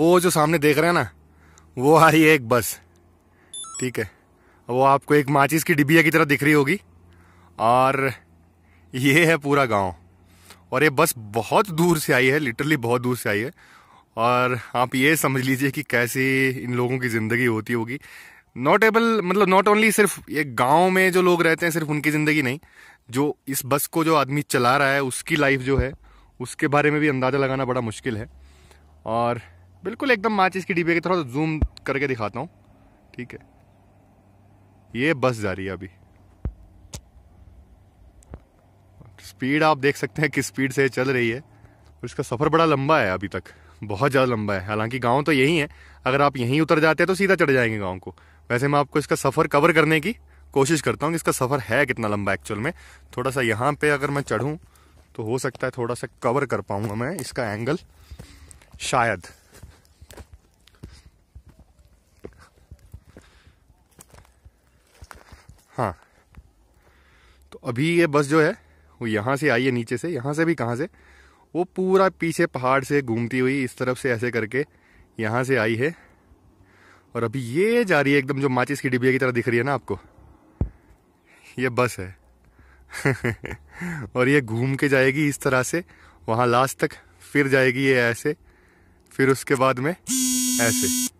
वो जो सामने देख रहे हैं ना वो आ रही है एक बस ठीक है वो आपको एक माचिस की डिबिया की तरह दिख रही होगी और ये है पूरा गांव और ये बस बहुत दूर से आई है लिटरली बहुत दूर से आई है और आप ये समझ लीजिए कि कैसे इन लोगों की ज़िंदगी होती होगी नॉट एबल मतलब नॉट ओनली सिर्फ ये गांव में जो लोग रहते हैं सिर्फ उनकी ज़िंदगी नहीं जो इस बस को जो आदमी चला रहा है उसकी लाइफ जो है उसके बारे में भी अंदाज़ा लगाना बड़ा मुश्किल है और बिल्कुल एकदम माचिस की डिब्बे की थोड़ा तो जूम करके दिखाता हूँ ठीक है ये बस जा रही है अभी स्पीड आप देख सकते हैं किस स्पीड से चल रही है और इसका सफ़र बड़ा लंबा है अभी तक बहुत ज़्यादा लंबा है हालांकि गांव तो यही है अगर आप यहीं उतर जाते हैं तो सीधा चढ़ जाएंगे गांव को वैसे मैं आपको इसका सफ़र कवर करने की कोशिश करता हूँ कि इसका सफ़र है कितना लंबा एक्चुअल में थोड़ा सा यहाँ पर अगर मैं चढ़ूँ तो हो सकता है थोड़ा सा कवर कर पाऊँगा मैं इसका एंगल शायद हाँ तो अभी ये बस जो है वो यहाँ से आई है नीचे से यहाँ से भी कहाँ से वो पूरा पीछे पहाड़ से घूमती हुई इस तरफ से ऐसे करके यहाँ से आई है और अभी ये जा रही है एकदम जो माचिस की डिबिया की तरह दिख रही है ना आपको ये बस है और ये घूम के जाएगी इस तरह से वहाँ लास्ट तक फिर जाएगी ये ऐसे फिर उसके बाद में ऐसे